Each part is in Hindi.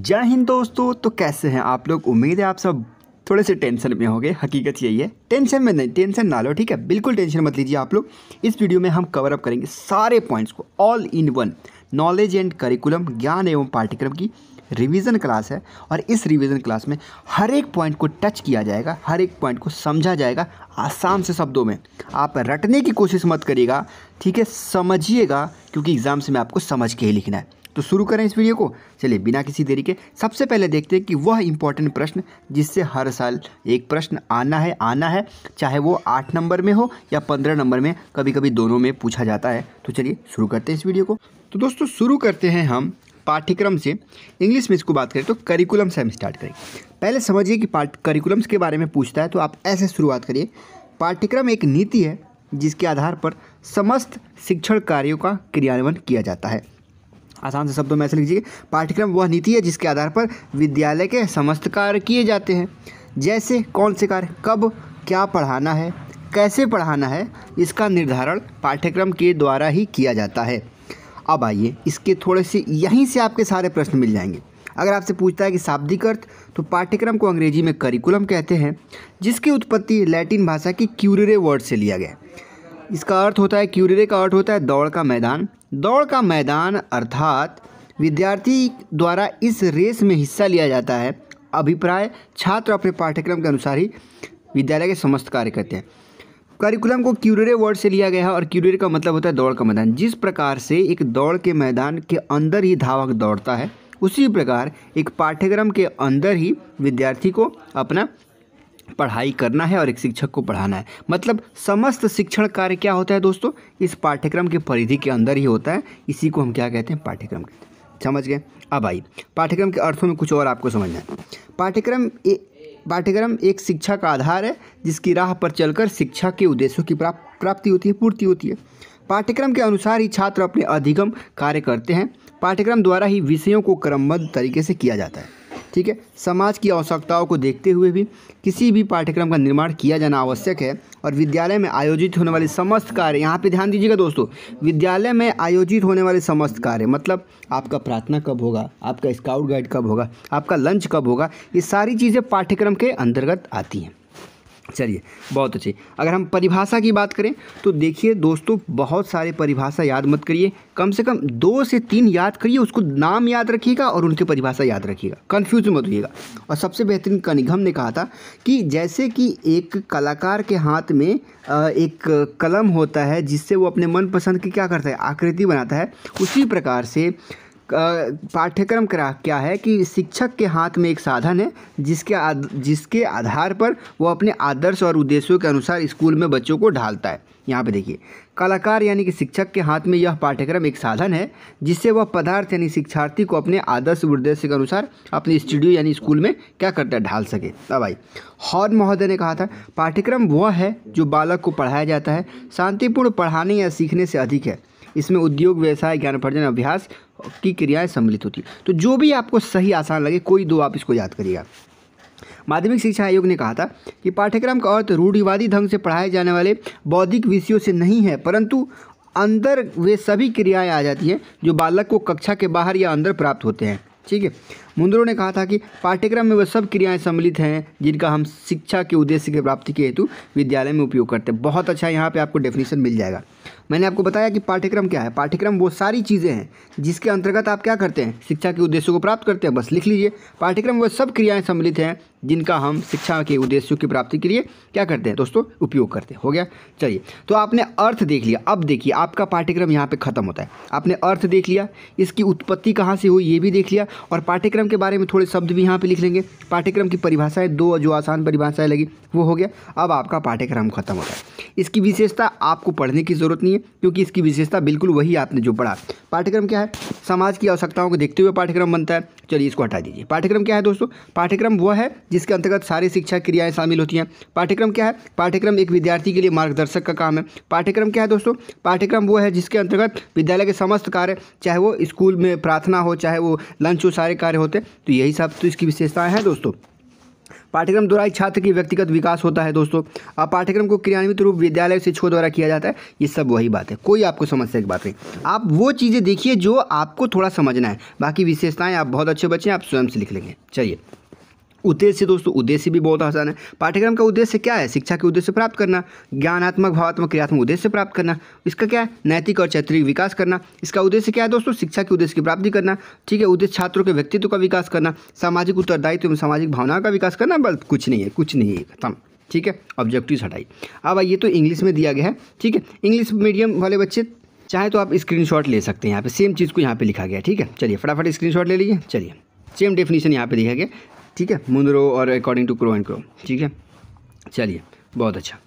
जय हिंद दोस्तों तो कैसे हैं आप लोग उम्मीद है आप सब थोड़े से टेंशन में होंगे हकीकत यही है टेंशन में नहीं टेंशन ना लो ठीक है बिल्कुल टेंशन मत लीजिए आप लोग इस वीडियो में हम कवर अप करेंगे सारे पॉइंट्स को all in one knowledge and curriculum ज्ञान एवं पाठ्यक्रम की रिवीजन क्लास है और इस रिवीजन क्लास में हर एक पॉइंट को टच किया जाएगा हर एक पॉइंट को समझा जाएगा आसान से शब्दों में आप रटने की कोशिश मत करिएगा ठीक है समझिएगा क्योंकि एग्ज़ाम से मैं आपको समझ के ही लिखना है तो शुरू करें इस वीडियो को चलिए बिना किसी देरी के सबसे पहले देखते हैं कि वह इंपॉर्टेंट प्रश्न जिससे हर साल एक प्रश्न आना है आना है चाहे वो आठ नंबर में हो या पंद्रह नंबर में कभी कभी दोनों में पूछा जाता है तो चलिए शुरू करते हैं इस वीडियो को तो दोस्तों शुरू करते हैं हम पाठ्यक्रम से इंग्लिश में इसको बात करें तो करिकुलम से हम स्टार्ट करें पहले समझिए कि पाठ करिकुलम्स के बारे में पूछता है तो आप ऐसे शुरुआत करिए पाठ्यक्रम एक नीति है जिसके आधार पर समस्त शिक्षण कार्यों का क्रियान्वयन किया जाता है आसान से शब्दों में ऐसे लीजिए पाठ्यक्रम वह नीति है जिसके आधार पर विद्यालय के समस्त कार्य किए जाते हैं जैसे कौन से कार्य कब क्या पढ़ाना है कैसे पढ़ाना है इसका निर्धारण पाठ्यक्रम के द्वारा ही किया जाता है अब आइए इसके थोड़े से यहीं से आपके सारे प्रश्न मिल जाएंगे अगर आपसे पूछता है कि शाब्दिक अर्थ तो पाठ्यक्रम को अंग्रेजी में करिकुलम कहते हैं जिसकी उत्पत्ति लैटिन भाषा की क्यूरेरे वर्ड से लिया गया इसका अर्थ होता है क्यूरेरे का अर्थ होता है दौड़ का मैदान दौड़ का मैदान अर्थात विद्यार्थी द्वारा इस रेस में हिस्सा लिया जाता है अभिप्राय छात्र अपने पाठ्यक्रम के अनुसार ही विद्यालय के समस्त कार्य करते हैं करिकुलम को क्यूरेरे वर्ड से लिया गया है और क्यूरेरे का मतलब होता है दौड़ का मैदान जिस प्रकार से एक दौड़ के मैदान के अंदर ही धावक दौड़ता है उसी प्रकार एक पाठ्यक्रम के अंदर ही विद्यार्थी को अपना पढ़ाई करना है और एक शिक्षक को पढ़ाना है मतलब समस्त शिक्षण कार्य क्या होता है दोस्तों इस पाठ्यक्रम के परिधि के अंदर ही होता है इसी को हम क्या कहते हैं पाठ्यक्रम कहते हैं समझ गए अब आइए पाठ्यक्रम के अर्थों में कुछ और आपको समझना है पाठ्यक्रम पाठ्यक्रम एक शिक्षा का आधार है जिसकी राह पर चलकर शिक्षा के उद्देश्यों की प्राप्त प्राप्ति होती है पूर्ति होती है पाठ्यक्रम के अनुसार ही छात्र अपने अधिगम कार्य करते हैं पाठ्यक्रम द्वारा ही विषयों को क्रमबद्ध तरीके से किया जाता है ठीक है समाज की आवश्यकताओं को देखते हुए भी किसी भी पाठ्यक्रम का निर्माण किया जाना आवश्यक है और विद्यालय में आयोजित होने वाले समस्त कार्य यहाँ पे ध्यान दीजिएगा दोस्तों विद्यालय में आयोजित होने वाले समस्त कार्य मतलब आपका प्रार्थना कब होगा आपका स्काउट गाइड कब होगा आपका लंच कब होगा ये सारी चीज़ें पाठ्यक्रम के अंतर्गत आती हैं चलिए बहुत अच्छी अगर हम परिभाषा की बात करें तो देखिए दोस्तों बहुत सारे परिभाषा याद मत करिए कम से कम दो से तीन याद करिए उसको नाम याद रखिएगा और उनकी परिभाषा याद रखिएगा कन्फ्यूज मत होइएगा और सबसे बेहतरीन कनिघम ने कहा था कि जैसे कि एक कलाकार के हाथ में एक कलम होता है जिससे वो अपने मनपसंद की क्या करता है आकृति बनाता है उसी प्रकार से पाठ्यक्रम करा क्या है कि शिक्षक के हाथ में एक साधन है जिसके आद, जिसके आधार पर वो अपने आदर्श और उद्देश्यों के अनुसार स्कूल में बच्चों को ढालता है यहाँ पे देखिए कलाकार यानी कि शिक्षक के हाथ में यह पाठ्यक्रम एक साधन है जिससे वह पदार्थ यानी शिक्षार्थी को अपने आदर्श उद्देश्य के अनुसार अपने स्टूडियो यानी स्कूल में क्या करता है ढाल सके अब भाई हॉर्न महोदय ने कहा था पाठ्यक्रम वह है जो बालक को पढ़ाया जाता है शांतिपूर्ण पढ़ाने या सीखने से अधिक है इसमें उद्योग व्यवसाय ज्ञान उपार्जन अभ्यास की क्रियाएं सम्मिलित होती है तो जो भी आपको सही आसान लगे कोई दो आप इसको याद करिएगा माध्यमिक शिक्षा आयोग ने कहा था कि पाठ्यक्रम का अर्थ रूढ़िवादी ढंग से पढ़ाए जाने वाले बौद्धिक विषयों से नहीं है परंतु अंदर वे सभी क्रियाएं आ जाती हैं जो बालक को कक्षा के बाहर या अंदर प्राप्त होते हैं ठीक है मुंद्रो ने कहा था कि पाठ्यक्रम में वह सब क्रियाएं सम्मिलित हैं जिनका हम शिक्षा के उद्देश्य की प्राप्ति के हेतु विद्यालय में उपयोग करते हैं बहुत अच्छा यहाँ पे आपको डेफिनेशन मिल जाएगा मैंने आपको बताया कि पाठ्यक्रम क्या है पाठ्यक्रम वो सारी चीज़ें हैं जिसके अंतर्गत आप क्या करते हैं शिक्षा के उद्देश्य को प्राप्त करते हैं बस लिख लीजिए पाठ्यक्रम वह सब क्रियाएँ सम्मिलित हैं जिनका हम शिक्षा के उद्देश्यों की प्राप्ति के लिए क्या करते हैं दोस्तों उपयोग करते हैं हो गया चलिए तो आपने अर्थ देख लिया अब देखिए आपका पाठ्यक्रम यहाँ पर ख़त्म होता है आपने अर्थ देख लिया इसकी उत्पत्ति कहाँ से हुई ये भी देख लिया और पाठ्यक्रम पाठ्यक्रम के बारे में थोड़े शब्द भी यहाँ पे लिख लेंगे पाठ्यक्रम की परिभाषाएं दो जो आसान परिभाषाएं लगी वो हो गया अब आपका पाठ्यक्रम खत्म हो गया इसकी विशेषता आपको पढ़ने की ज़रूरत नहीं है क्योंकि इसकी विशेषता बिल्कुल वही आपने जो पढ़ा पाठ्यक्रम क्या है समाज की आवश्यकताओं को देखते हुए पाठ्यक्रम बनता है चलिए इसको हटा दीजिए पाठ्यक्रम क्या है दोस्तों पाठ्यक्रम वह है जिसके अंतर्गत सारी शिक्षा क्रियाएँ शामिल होती हैं पाठ्यक्रम क्या है पाठ्यक्रम एक विद्यार्थी के लिए मार्गदर्शक का काम है पाठ्यक्रम क्या है दोस्तों पाठ्यक्रम वो है जिसके अंतर्गत विद्यालय के समस्त कार्य चाहे वो स्कूल में प्रार्थना हो चाहे वो लंच हो सारे कार्य होते होते तो यही सब तो इसकी विशेषताएँ हैं दोस्तों पाठ्यक्रम द्वारा छात्र की व्यक्तिगत विकास होता है दोस्तों अब पाठ्यक्रम को क्रियान्वित रूप विद्यालय शिक्षकों द्वारा किया जाता है ये सब वही बात है कोई आपको समस्या की बात नहीं आप वो चीज़ें देखिए जो आपको थोड़ा समझना है बाकी विशेषताएं आप बहुत अच्छे बच्चे हैं आप स्वयं से लिख लेंगे चलिए उद्देश्य दोस्तों उद्देश्य भी बहुत आसान है पाठ्यक्रम का उद्देश्य क्या है शिक्षा के उद्देश्य प्राप्त करना ज्ञानात्मक भावात्मक क्रियात्मक उद्देश्य प्राप्त करना इसका क्या है नैतिक और चैत्रिक विकास करना इसका उद्देश्य क्या है दोस्तों शिक्षा के उद्देश्य की प्राप्ति करना ठीक है उद्देश्य छात्रों के व्यक्तित्व का विकास करना सामाजिक उत्तरदायित्व एवं सामाजिक भावना का विकास करना बस कुछ नहीं है कुछ नहीं है खत्म ठीक है ऑब्जेक्टिव हटाई अब ये तो इंग्लिश में दिया गया है ठीक है इंग्लिश मीडियम वाले बच्चे चाहे तो आप स्क्रीनशॉट ले सकते हैं यहाँ पे सेम चीज़ को यहाँ पे लिखा गया ठीक है चलिए फटाफट स्क्रीनशॉट ले लीजिए चलिए सेम डेफिनेशन यहाँ पे लिखा गया ठीक है मुंद्रो और according to Crow and Crow ठीक है चलिए बहुत अच्छा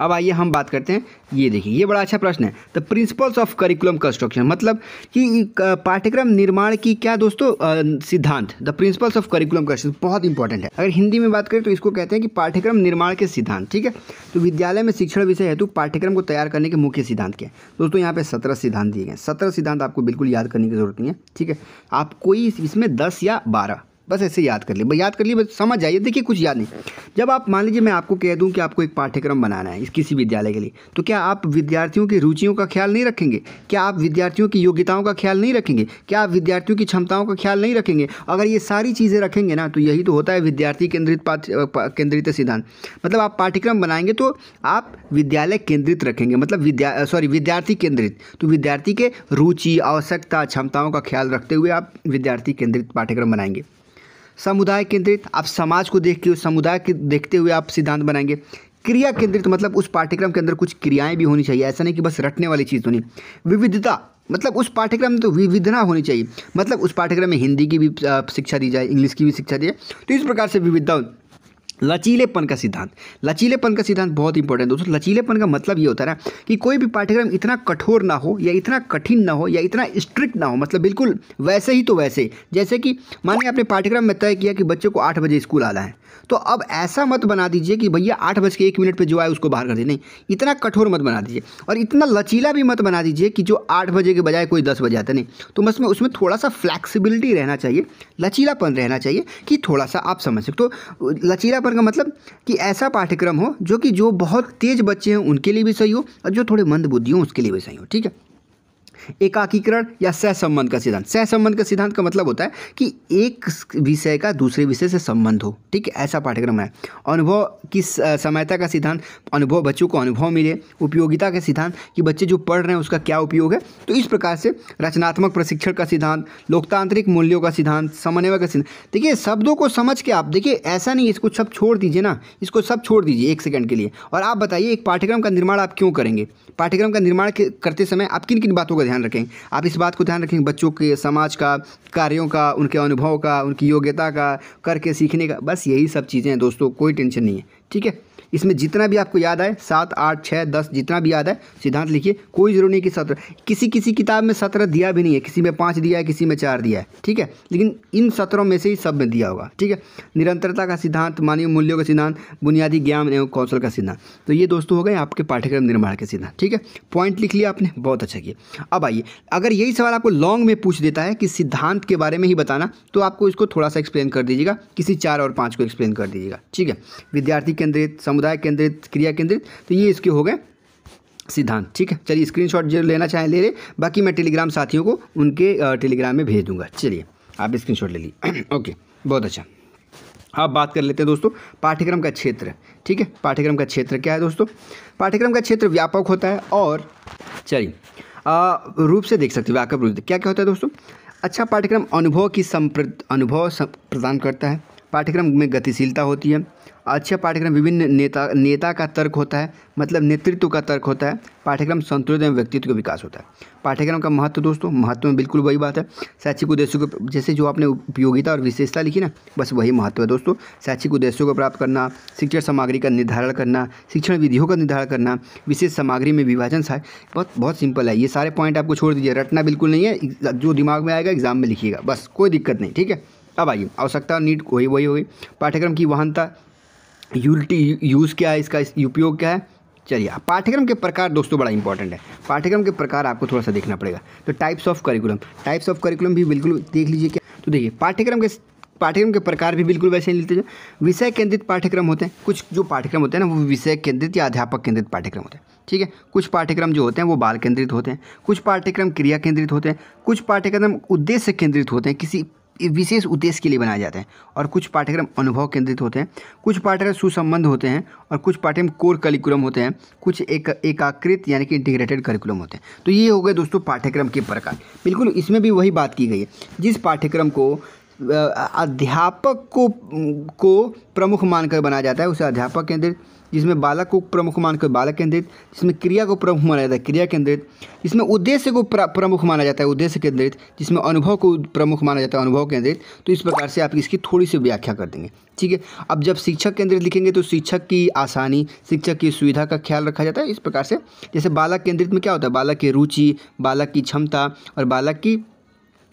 अब आइए हम बात करते हैं ये देखिए ये बड़ा अच्छा प्रश्न है the principles of curriculum construction मतलब कि पाठ्यक्रम निर्माण की क्या दोस्तों सिद्धांत the principles of curriculum construction बहुत इंपॉर्टेंट है अगर हिंदी में बात करें तो इसको कहते हैं कि पाठ्यक्रम निर्माण के सिद्धांत ठीक है तो विद्यालय में शिक्षण विषय हेतु पाठ्यक्रम को तैयार करने के मुख्य सिद्धांत क्या है दोस्तों यहाँ पर सत्रह सिद्धांत दिए गए सत्रह सिद्धांत आपको बिल्कुल याद करने की जरूरत नहीं है ठीक है आप कोई इसमें दस या बारह बस ऐसे याद कर लिए याद कर लिए बस समझ आइए देखिए कुछ याद नहीं जब आप मान लीजिए मैं आपको कह दूं कि आपको एक पाठ्यक्रम बनाना है इस किसी विद्यालय के लिए तो क्या आप विद्यार्थियों की रुचियों का ख्याल नहीं रखेंगे क्या आप विद्यार्थियों की योग्यताओं का ख्याल नहीं रखेंगे क्या आप विद्यार्थियों की क्षमताओं का ख्याल नहीं रखेंगे अगर ये सारी चीज़ें रखेंगे ना तो यही तो होता है विद्यार्थी केंद्रित केंद्रित सिद्धांत मतलब आप पाठ्यक्रम बनाएंगे तो आप विद्यालय केंद्रित रखेंगे मतलब विद्या सॉरी विद्यार्थी केंद्रित तो विद्यार्थी के रुचि आवश्यकता क्षमताओं का ख्याल रखते हुए आप विद्यार्थी केंद्रित पाठ्यक्रम बनाएंगे समुदाय केंद्रित आप समाज को देख के उस समुदाय के देखते हुए आप सिद्धांत बनाएंगे क्रिया केंद्रित मतलब उस पाठ्यक्रम के अंदर कुछ क्रियाएं भी होनी चाहिए ऐसा नहीं कि बस रटने वाली चीज़ तो होनी विविधता मतलब उस पाठ्यक्रम में तो विविधता होनी चाहिए मतलब उस पाठ्यक्रम में हिंदी की भी शिक्षा दी जाए इंग्लिश की भी शिक्षा दी जाए तो इस प्रकार से विविधता लचीलेपन का सिद्धांत लचीलेपन का सिद्धांत बहुत इंपॉर्टेंट दोस्तों लचीलेपन का मतलब ये होता है ना कि कोई भी पाठ्यक्रम इतना कठोर ना हो या इतना कठिन ना हो या इतना स्ट्रिक्ट ना हो मतलब बिल्कुल वैसे ही तो वैसे जैसे कि मानिए आपने पाठ्यक्रम में तय किया कि बच्चे को आठ बजे स्कूल आना है तो अब ऐसा मत बना दीजिए कि भैया आठ बज के एक मिनट पर जो आए उसको बाहर कर दीजिए नहीं इतना कठोर मत बना दीजिए और इतना लचीला भी मत बना दीजिए कि जो आठ बजे के बजाय कोई दस बजे आता नहीं तो बस में उसमें थोड़ा सा फ्लैक्सिबिलिटी रहना चाहिए लचीलापन रहना चाहिए कि थोड़ा सा आप समझ सकते हो लचीला पर का मतलब कि ऐसा पाठ्यक्रम हो जो कि जो बहुत तेज बच्चे हैं उनके लिए भी सही हो और जो थोड़े मंद बुद्धि हो उसके लिए भी सही हो ठीक है एकाकीकरण या सहसंबंध का सिद्धांत सहसंबंध का सिद्धांत का मतलब होता है कि एक विषय का दूसरे विषय से संबंध हो ठीक है ऐसा पाठ्यक्रम है अनुभव की समयता का सिद्धांत अनुभव बच्चों को अनुभव मिले उपयोगिता का सिद्धांत कि बच्चे जो पढ़ रहे हैं उसका क्या उपयोग है तो इस प्रकार से रचनात्मक प्रशिक्षण का सिद्धांत लोकतांत्रिक मूल्यों का सिद्धांत समन्वय का सिद्धांत देखिए शब्दों को समझ के आप देखिए ऐसा नहीं इसको सब छोड़ दीजिए ना इसको सब छोड़ दीजिए एक सेकंड के लिए और आप बताइए एक पाठ्यक्रम का निर्माण आप क्यों करेंगे पाठ्यक्रम का निर्माण करते समय आप किन किन बातों का ध्यान ध्यान रखें आप इस बात को ध्यान रखें बच्चों के समाज का कार्यों का उनके अनुभव का उनकी योग्यता का करके सीखने का बस यही सब चीज़ें हैं दोस्तों कोई टेंशन नहीं है ठीक है इसमें जितना भी आपको याद आए सात आठ छः दस जितना भी याद आए सिद्धांत लिखिए कोई ज़रूरी नहीं कि सत्रह किसी किसी किताब में सत्रह दिया भी नहीं है किसी में पाँच दिया है किसी में चार दिया है ठीक है लेकिन इन सत्रों में से ही सब में दिया होगा ठीक है निरंतरता का सिद्धांत मानवीय मूल्यों का सिद्धांत बुनियादी ज्ञान एवं कौशल का सिद्धांत तो ये दोस्तों हो गए आपके पाठ्यक्रम निर्माण के सिद्धांत ठीक है पॉइंट लिख लिया आपने बहुत अच्छा किया अब आइए अगर यही सवाल आपको लॉन्ग में पूछ देता है कि सिद्धांत के बारे में ही बताना तो आपको इसको थोड़ा सा एक्सप्लेन कर दीजिएगा किसी चार और पाँच को एक्सप्लेन कर दीजिएगा ठीक है विद्यार्थी केंद्रित समुदाय केंद्रित क्रिया केंद्रित तो ये इसके हो गए सिद्धांत ठीक है चलिए स्क्रीनशॉट जो लेना चाहें ले ले बाकी मैं टेलीग्राम साथियों को उनके टेलीग्राम में भेज दूंगा चलिए आप स्क्रीनशॉट ले लीजिए ओके बहुत अच्छा अब बात कर लेते हैं दोस्तों पाठ्यक्रम का क्षेत्र ठीक है पाठ्यक्रम का क्षेत्र क्या है दोस्तों पाठ्यक्रम का क्षेत्र व्यापक होता है और चलिए रूप से देख सकते हो व्यापक रूप से क्या क्या होता है दोस्तों अच्छा पाठ्यक्रम अनुभव की संप्र अनुभव प्रदान करता है पाठ्यक्रम में गतिशीलता होती है अच्छा पाठ्यक्रम विभिन्न नेता नेता का तर्क होता है मतलब नेतृत्व का तर्क होता है पाठ्यक्रम संतुलित एवं व्यक्तित्व का विकास होता है पाठ्यक्रम का महत्व दोस्तों महत्व में बिल्कुल वही बात है शैक्षिक उद्देश्यों को जैसे जो आपने उपयोगिता और विशेषता लिखी ना बस वही महत्व है दोस्तों शैक्षिक उद्देश्यों को प्राप्त करना शिक्षण सामग्री का निर्धारण करना शिक्षण विधियों का निर्धारण करना विशेष सामग्री में विभाजन सा बहुत बहुत सिंपल है ये सारे पॉइंट आपको छोड़ दीजिए रटना बिल्कुल नहीं है जो दिमाग में आएगा एग्जाम में लिखिएगा बस कोई दिक्कत नहीं ठीक है अब आइए आवश्यकता नीट वही वही होगी पाठ्यक्रम की वाहनता यूलिटी यूज़ क्या है इसका उपयोग क्या है चलिए पाठ्यक्रम के प्रकार दोस्तों बड़ा इंपॉर्टेंट है पाठ्यक्रम के प्रकार आपको थोड़ा सा देखना पड़ेगा तो types of curriculum types of curriculum भी बिल्कुल देख लीजिए क्या तो देखिए पाठ्यक्रम के पाठ्यक्रम के प्रकार भी बिल्कुल वैसे ही लेते हैं विषय केंद्रित पाठ्यक्रम होते हैं कुछ जो पाठ्यक्रम होते हैं ना वो विषय केंद्रित या अध्यापक केंद्रित पाठ्यक्रम होते हैं ठीक है कुछ पाठ्यक्रम जो होते हैं वो बाल केंद्रित होते हैं कुछ पाठ्यक्रम क्रिया केंद्रित होते हैं कुछ पाठ्यक्रम उद्देश्य केंद्रित होते हैं किसी विशेष उद्देश्य के लिए बनाए जाते हैं और कुछ पाठ्यक्रम अनुभव केंद्रित होते हैं कुछ पाठ्यक्रम सुसंबंध होते हैं और कुछ पाठ्यक्रम कोर करिकुलम होते हैं कुछ एक एकाकृत यानी कि इंटीग्रेटेड करिकुलम होते हैं तो ये हो गए दोस्तों पाठ्यक्रम के प्रकार बिल्कुल इसमें भी वही बात की गई है जिस पाठ्यक्रम को अध्यापक को को प्रमुख मानकर बनाया जाता है उसे अध्यापक केंद्रित जिसमें बालक को प्रमुख मानकर बालक केंद्रित जिसमें क्रिया को प्रमुख माना जाता है क्रिया केंद्रित इसमें उद्देश्य को प्रमुख माना जाता है उद्देश्य केंद्रित जिसमें अनुभव को प्रमुख माना जाता है अनुभव केंद्रित तो इस प्रकार से आप इसकी थोड़ी सी व्याख्या कर देंगे ठीक है अब जब शिक्षक केंद्रित लिखेंगे तो शिक्षक की आसानी शिक्षक की सुविधा का ख्याल रखा जाता है इस प्रकार से जैसे बालक केंद्रित में क्या होता है बालक की रुचि बालक की क्षमता और बालक की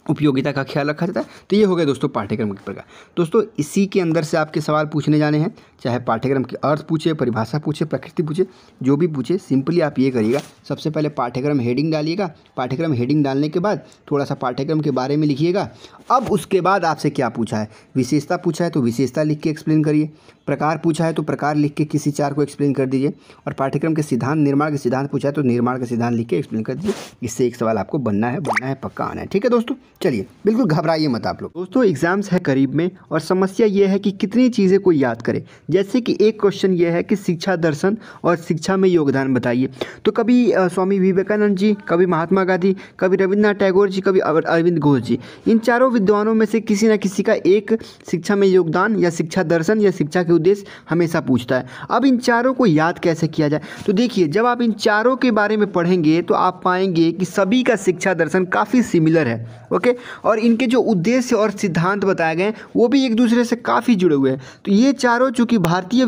उपयोगिता का ख्याल रखा जाता है तो ये हो गया दोस्तों पाठ्यक्रम के प्रकार दोस्तों इसी के अंदर से आपके सवाल पूछने जाने हैं चाहे पाठ्यक्रम के अर्थ पूछे परिभाषा पूछे प्रकृति पूछे जो भी पूछे सिंपली आप ये करिएगा सबसे पहले पाठ्यक्रम हेडिंग डालिएगा पाठ्यक्रम हेडिंग डालने के बाद थोड़ा सा पाठ्यक्रम के बारे में लिखिएगा अब उसके बाद आपसे क्या पूछा है विशेषता पूछा है तो विशेषता लिख के एक्सप्लेन करिए प्रकार पूछा है तो प्रकार लिख के किसी चार को एक्सप्लेन कर दीजिए और पाठ्यक्रम के सिद्धांत निर्माण के सिद्धांत पूछा है तो निर्माण का सिद्धांत लिख के एक्सप्लेन कर दीजिए इससे एक सवाल आपको बनना है बनना है पक्का आना है ठीक है दोस्तों चलिए बिल्कुल घबराइए मत आप लोग दोस्तों एग्ज़ाम्स है करीब में और समस्या ये है कि कितनी चीज़ें को याद करें जैसे कि एक क्वेश्चन ये है कि शिक्षा दर्शन और शिक्षा में योगदान बताइए तो कभी स्वामी विवेकानंद जी कभी महात्मा गांधी कभी रविन्द्रनाथ टैगोर जी कभी अरविंद घोष जी इन चारों विद्वानों में से किसी न किसी का एक शिक्षा में योगदान या शिक्षा दर्शन या शिक्षा के उद्देश्य हमेशा पूछता है अब इन चारों को याद कैसे किया जाए तो देखिए जब आप इन चारों के बारे में पढ़ेंगे तो आप पाएंगे कि सभी का शिक्षा दर्शन काफ़ी सिमिलर है और ओके और इनके जो उद्देश्य और सिद्धांत बताए गए हैं वो भी एक दूसरे से काफ़ी जुड़े हुए हैं तो ये चारों चूँकि भारतीय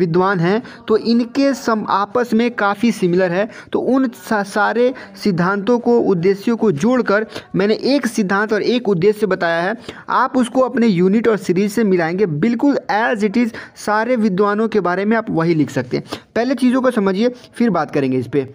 विद्वान हैं तो इनके सम आपस में काफ़ी सिमिलर है तो उन सारे सिद्धांतों को उद्देश्यों को जोड़कर मैंने एक सिद्धांत और एक उद्देश्य बताया है आप उसको अपने यूनिट और सीरीज से मिलाएंगे बिल्कुल एज इट इज़ सारे विद्वानों के बारे में आप वही लिख सकते हैं पहले चीज़ों को समझिए फिर बात करेंगे इस पर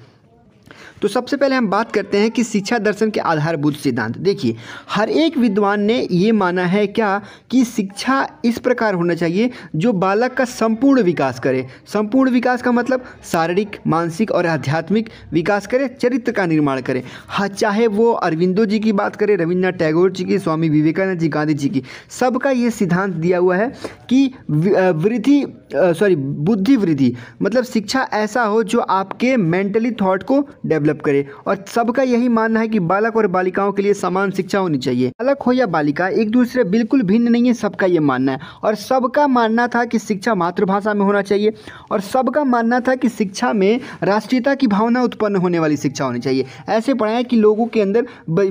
तो सबसे पहले हम बात करते हैं कि शिक्षा दर्शन के आधारभूत सिद्धांत देखिए हर एक विद्वान ने ये माना है क्या कि शिक्षा इस प्रकार होना चाहिए जो बालक का संपूर्ण विकास करे संपूर्ण विकास का मतलब शारीरिक मानसिक और आध्यात्मिक विकास करे चरित्र का निर्माण करे हाँ चाहे वो अरविंदो जी की बात करें रविन्द्रनाथ टैगोर जी की स्वामी विवेकानंद जी गांधी जी की सबका ये सिद्धांत दिया हुआ है कि वृद्धि सॉरी बुद्धि वृद्धि मतलब शिक्षा ऐसा हो जो आपके मेंटली थॉट को डेवलप डेवलप करे और सबका यही मानना है कि बालक और बालिकाओं के लिए समान शिक्षा होनी चाहिए बालक हो या बालिका एक दूसरे बिल्कुल भिन्न नहीं है सबका ये मानना है और सबका मानना था कि शिक्षा मातृभाषा में होना चाहिए और सबका मानना था कि शिक्षा में राष्ट्रीयता की भावना उत्पन्न होने वाली शिक्षा होनी चाहिए ऐसे पढ़ाएं कि लोगों के अंदर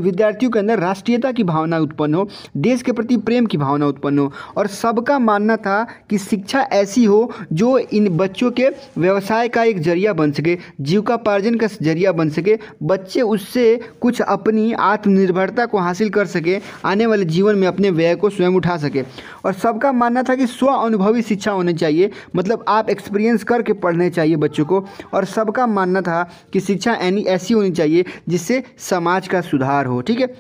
विद्यार्थियों के अंदर राष्ट्रीयता की भावना उत्पन्न हो देश के प्रति प्रेम की भावना उत्पन्न हो और सबका मानना था कि शिक्षा ऐसी हो जो इन बच्चों के व्यवसाय का एक जरिया बन सके जीविकापार्जन का जरिया बन बन सके बच्चे उससे कुछ अपनी आत्मनिर्भरता को हासिल कर सके आने वाले जीवन में अपने व्यय को स्वयं उठा सके और सबका मानना था कि स्व अनुभवी शिक्षा होनी चाहिए मतलब आप एक्सपीरियंस करके पढ़ने चाहिए बच्चों को और सबका मानना था कि शिक्षा ऐसी होनी चाहिए जिससे समाज का सुधार हो ठीक है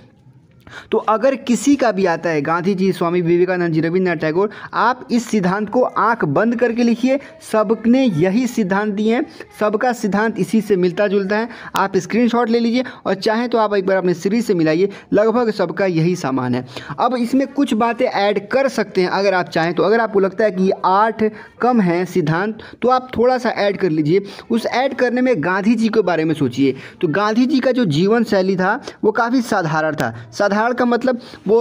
तो अगर किसी का भी आता है गांधी जी स्वामी विवेकानंद जी रविन्द्रनाथ टैगोर आप इस सिद्धांत को आंख बंद करके लिखिए सबने यही सिद्धांत दिए हैं सबका सिद्धांत इसी से मिलता जुलता है आप स्क्रीनशॉट ले लीजिए और चाहें तो आप एक बार अपने सीरीज से मिलाइए लगभग सबका यही सामान है अब इसमें कुछ बातें ऐड कर सकते हैं अगर आप चाहें तो अगर आपको लगता है कि आठ कम है सिद्धांत तो आप थोड़ा सा ऐड कर लीजिए उस ऐड करने में गांधी जी के बारे में सोचिए तो गांधी जी का जो जीवन शैली था वो काफ़ी साधारण था साधारण पहाड़ का मतलब वो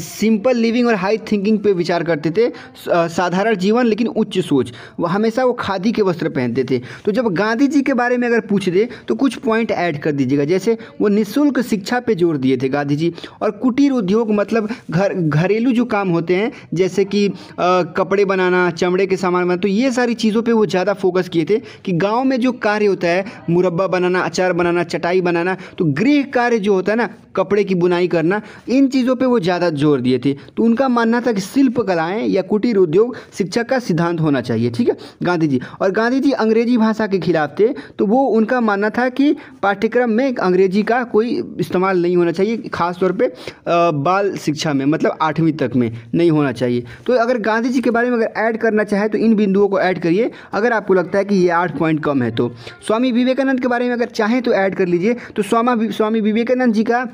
सिंपल लिविंग और हाई थिंकिंग पे विचार करते थे साधारण जीवन लेकिन उच्च सोच वह हमेशा वो खादी के वस्त्र पहनते थे तो जब गांधी जी के बारे में अगर पूछ दे तो कुछ पॉइंट ऐड कर दीजिएगा जैसे वो निःशुल्क शिक्षा पे जोर दिए थे गांधी जी और कुटीर उद्योग मतलब घर घरेलू जो काम होते हैं जैसे कि आ, कपड़े बनाना चमड़े के सामान बनाना तो ये सारी चीज़ों पर वो ज़्यादा फोकस किए थे कि गाँव में जो कार्य होता है मुरब्बा बनाना अचार बनाना चटाई बनाना तो गृह कार्य जो होता है ना कपड़े की बुनाई करना इन चीज़ों पर वो ज़्यादा जोर दिए थे तो उनका मानना था कि शिल्प कलाएँ या कुटीर उद्योग शिक्षा का सिद्धांत होना चाहिए ठीक है गांधी जी और गांधी जी अंग्रेजी भाषा के खिलाफ थे तो वो उनका मानना था कि पाठ्यक्रम में अंग्रेजी का कोई इस्तेमाल नहीं होना चाहिए खासतौर पर बाल शिक्षा में मतलब आठवीं तक में नहीं होना चाहिए तो अगर गांधी जी के बारे में अगर ऐड करना चाहे तो इन बिंदुओं को ऐड करिए अगर आपको लगता है कि ये आठ पॉइंट कम है तो स्वामी विवेकानंद के बारे में अगर चाहें तो ऐड कर लीजिए तो स्वामा स्वामी विवेकानंद जी का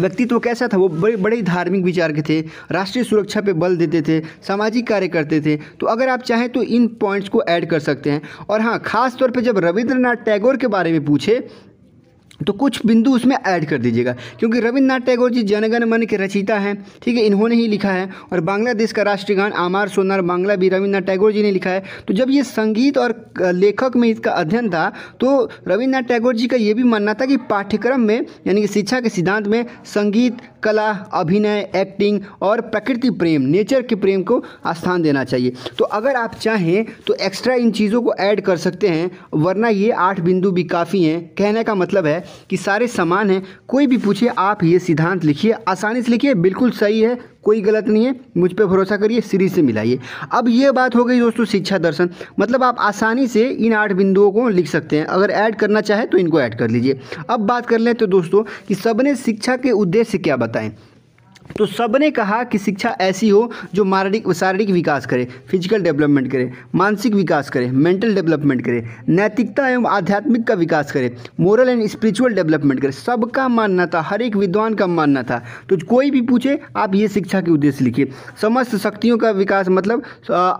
व्यक्तित्व कैसा था वो बड़े बड़े ही धार्मिक विचार के थे राष्ट्रीय सुरक्षा पे बल देते थे सामाजिक कार्य करते थे तो अगर आप चाहें तो इन पॉइंट्स को ऐड कर सकते हैं और हाँ खासतौर पर जब रविंद्रनाथ टैगोर के बारे में पूछे तो कुछ बिंदु उसमें ऐड कर दीजिएगा क्योंकि रविन्द्रनाथ टैगोर जी जनगण मन के रचिता हैं ठीक है इन्होंने ही लिखा है और बांग्लादेश का राष्ट्रगान आमार सोनार बांग्ला भी रविन्द्रनाथ टैगोर जी ने लिखा है तो जब ये संगीत और लेखक में इसका अध्ययन था तो रविन्द्रनाथ टैगोर जी का ये भी मानना था कि पाठ्यक्रम में यानी कि शिक्षा के सिद्धांत में संगीत कला अभिनय एक्टिंग और प्रकृति प्रेम नेचर के प्रेम को स्थान देना चाहिए तो अगर आप चाहें तो एक्स्ट्रा इन चीज़ों को ऐड कर सकते हैं वरना ये आठ बिंदु भी काफ़ी हैं कहने का मतलब है कि सारे समान हैं कोई भी पूछे आप ये सिद्धांत लिखिए आसानी से लिखिए बिल्कुल सही है कोई गलत नहीं है मुझ पर भरोसा करिए सीरीज से मिलाइए अब ये बात हो गई दोस्तों शिक्षा दर्शन मतलब आप आसानी से इन आठ बिंदुओं को लिख सकते हैं अगर ऐड करना चाहे तो इनको ऐड कर लीजिए अब बात कर लें तो दोस्तों कि सबने शिक्षा के उद्देश्य क्या बताएं तो सब ने कहा कि शिक्षा ऐसी हो जो मानविक शारीरिक विकास करे फिजिकल डेवलपमेंट करे मानसिक विकास करे मेंटल डेवलपमेंट करे नैतिकता एवं आध्यात्मिक का विकास करे मोरल एंड स्पिरिचुअल डेवलपमेंट करे सबका मानना था हर एक विद्वान का मानना था तो कोई भी पूछे आप ये शिक्षा के उद्देश्य लिखिए समस्त शक्तियों का विकास मतलब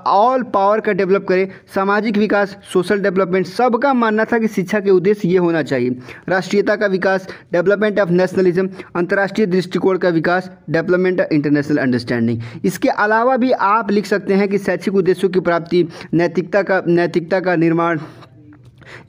ऑल पावर का डेवलप करे सामाजिक विकास सोशल डेवलपमेंट सबका मानना था कि शिक्षा के उद्देश्य ये होना चाहिए राष्ट्रीयता का विकास डेवलपमेंट ऑफ नेशनलिज्म अंतर्राष्ट्रीय दृष्टिकोण का विकास डेवलपमेंट इंटरनेशनल अंडरस्टैंडिंग इसके अलावा भी आप लिख सकते हैं कि शैक्षिक उद्देश्यों की प्राप्ति नैतिकता का नैतिकता का निर्माण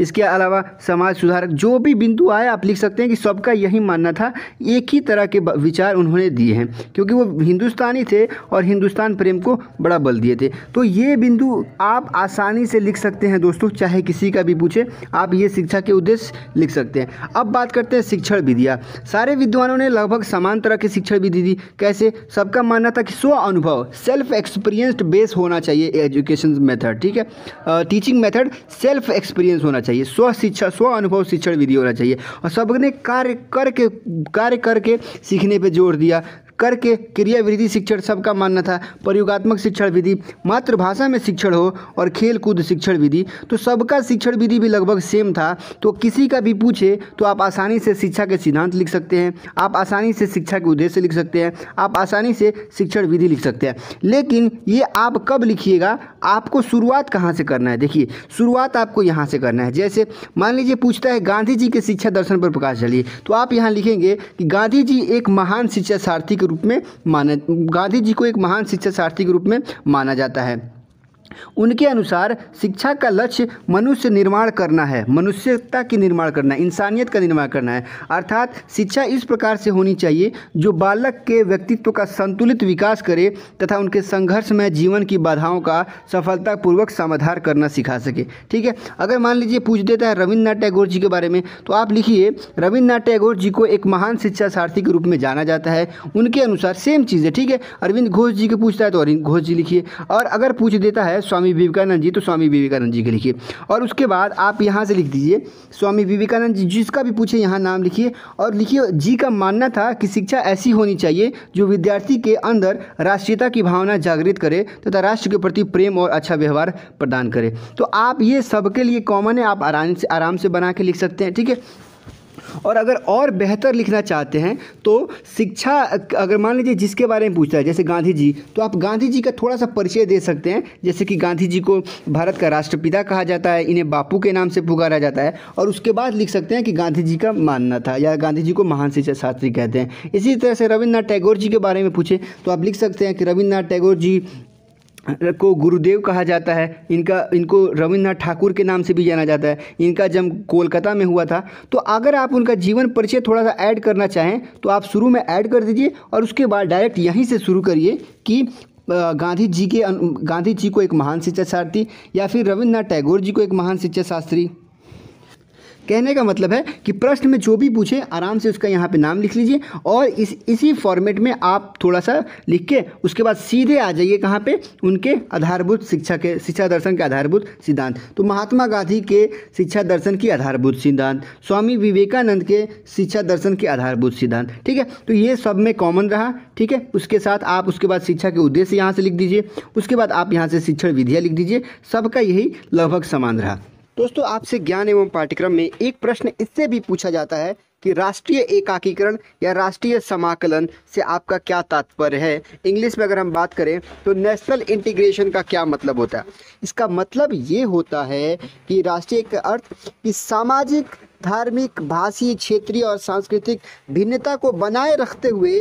इसके अलावा समाज सुधारक जो भी बिंदु आए आप लिख सकते हैं कि सबका यही मानना था एक ही तरह के विचार उन्होंने दिए हैं क्योंकि वो हिंदुस्तानी थे और हिंदुस्तान प्रेम को बड़ा बल दिए थे तो ये बिंदु आप आसानी से लिख सकते हैं दोस्तों चाहे किसी का भी पूछे आप ये शिक्षा के उद्देश्य लिख सकते हैं अब बात करते हैं शिक्षण विधिया सारे विद्वानों ने लगभग समान तरह की शिक्षण विधि दी कैसे सबका मानना था कि स्व अनुभव सेल्फ एक्सपीरियंस्ड बेस होना चाहिए एजुकेशन मेथड ठीक है टीचिंग मेथड सेल्फ एक्सपीरियंस होना चाहिए स्व शिक्षा स्व अनुभव शिक्षण विधि होना चाहिए और सबने कार्य करके कार्य करके सीखने पर जोर दिया कर के क्रियाविधि शिक्षण सबका मानना था प्रयोगात्मक शिक्षण विधि मातृभाषा में शिक्षण हो और खेल कूद शिक्षण विधि तो सबका शिक्षण विधि भी लगभग सेम था तो किसी का भी पूछे तो आप आसानी से शिक्षा के सिद्धांत लिख सकते हैं आप आसानी से शिक्षा के उद्देश्य लिख सकते हैं आप आसानी से शिक्षण विधि लिख सकते हैं लेकिन ये आप कब लिखिएगा आपको शुरुआत कहाँ से करना है देखिए शुरुआत आपको यहाँ से करना है जैसे मान लीजिए पूछता है गांधी जी के शिक्षा दर्शन पर प्रकाश डालिए तो आप यहाँ लिखेंगे कि गांधी जी एक महान शिक्षा सारथी के रूप में माना गांधी जी को एक महान शिक्षा सार्थी के रूप में माना जाता है उनके अनुसार शिक्षा का लक्ष्य मनुष्य निर्माण करना है मनुष्यता की निर्माण करना है इंसानियत का निर्माण करना है अर्थात शिक्षा इस प्रकार से होनी चाहिए जो बालक के व्यक्तित्व का संतुलित विकास करे तथा उनके संघर्षमय जीवन की बाधाओं का सफलतापूर्वक समाधान करना सिखा सके ठीक है अगर मान लीजिए पूछ देता है रविन्द्रनाथ टैगोर जी के बारे में तो आप लिखिए रविन्द्रनाथ टैगोर जी को एक महान शिक्षा सार्थी के रूप में जाना जाता है उनके अनुसार सेम चीज़ है ठीक है अरविंद घोष जी के पूछता है तो अरविंद घोष जी लिखिए और अगर पूछ देता है है स्वामी विवेकानंद जी तो स्वामी विवेकानंद जी के लिखिए और उसके बाद आप यहाँ से लिख दीजिए स्वामी विवेकानंद जी जिसका भी पूछे यहाँ नाम लिखिए और लिखिए जी का मानना था कि शिक्षा ऐसी होनी चाहिए जो विद्यार्थी के अंदर राष्ट्रीयता की भावना जागृत करे तथा राष्ट्र के प्रति प्रेम और अच्छा व्यवहार प्रदान करे तो आप ये सबके लिए कॉमन है आप आराम से आराम से बना के लिख सकते हैं ठीक है और अगर और बेहतर लिखना चाहते हैं तो शिक्षा अगर मान लीजिए जिसके बारे में पूछता है जैसे गांधी जी तो आप गांधी जी का थोड़ा सा परिचय दे सकते हैं जैसे कि गांधी जी को भारत का राष्ट्रपिता कहा जाता है इन्हें बापू के नाम से पुकारा जाता है और उसके बाद लिख सकते हैं कि गांधी जी का मानना था या गांधी जी को महान शिक्षा शास्त्री कहते हैं इसी तरह से रविन्द्रनाथ टैगोर जी के बारे में पूछें तो आप लिख सकते हैं कि रविन्द्रनाथ टैगोर जी को गुरुदेव कहा जाता है इनका इनको रविन्द्रनाथ ठाकुर के नाम से भी जाना जाता है इनका जन्म कोलकाता में हुआ था तो अगर आप उनका जीवन परिचय थोड़ा सा ऐड करना चाहें तो आप शुरू में ऐड कर दीजिए और उसके बाद डायरेक्ट यहीं से शुरू करिए कि गांधी जी के गांधी जी को एक महान शिक्षा शास्त्री या फिर रविन्द्रनाथ टैगोर जी को एक महान शिक्षा शास्त्री कहने का मतलब है कि प्रश्न में जो भी पूछे आराम से उसका यहाँ पे नाम लिख लीजिए और इस इसी फॉर्मेट में आप थोड़ा सा लिख के उसके बाद सीधे आ जाइए कहाँ पे उनके आधारभूत शिक्षा के शिक्षा दर्शन के आधारभूत सिद्धांत तो महात्मा गांधी के शिक्षा दर्शन की आधारभूत सिद्धांत स्वामी विवेकानंद के शिक्षा दर्शन के आधारभूत सिद्धांत ठीक है तो ये सब में कॉमन रहा ठीक है उसके साथ आप उसके बाद शिक्षा के उद्देश्य यहाँ से लिख दीजिए उसके बाद आप यहाँ से शिक्षण विधियाँ लिख दीजिए सबका यही लगभग समान रहा दोस्तों आपसे ज्ञान एवं पाठ्यक्रम में एक प्रश्न इससे भी पूछा जाता है कि राष्ट्रीय एकाकीकरण या राष्ट्रीय समाकलन से आपका क्या तात्पर्य है इंग्लिश में अगर हम बात करें तो नेशनल इंटीग्रेशन का क्या मतलब होता है इसका मतलब ये होता है कि राष्ट्रीय का अर्थ कि सामाजिक धार्मिक भाषी क्षेत्रीय और सांस्कृतिक भिन्नता को बनाए रखते हुए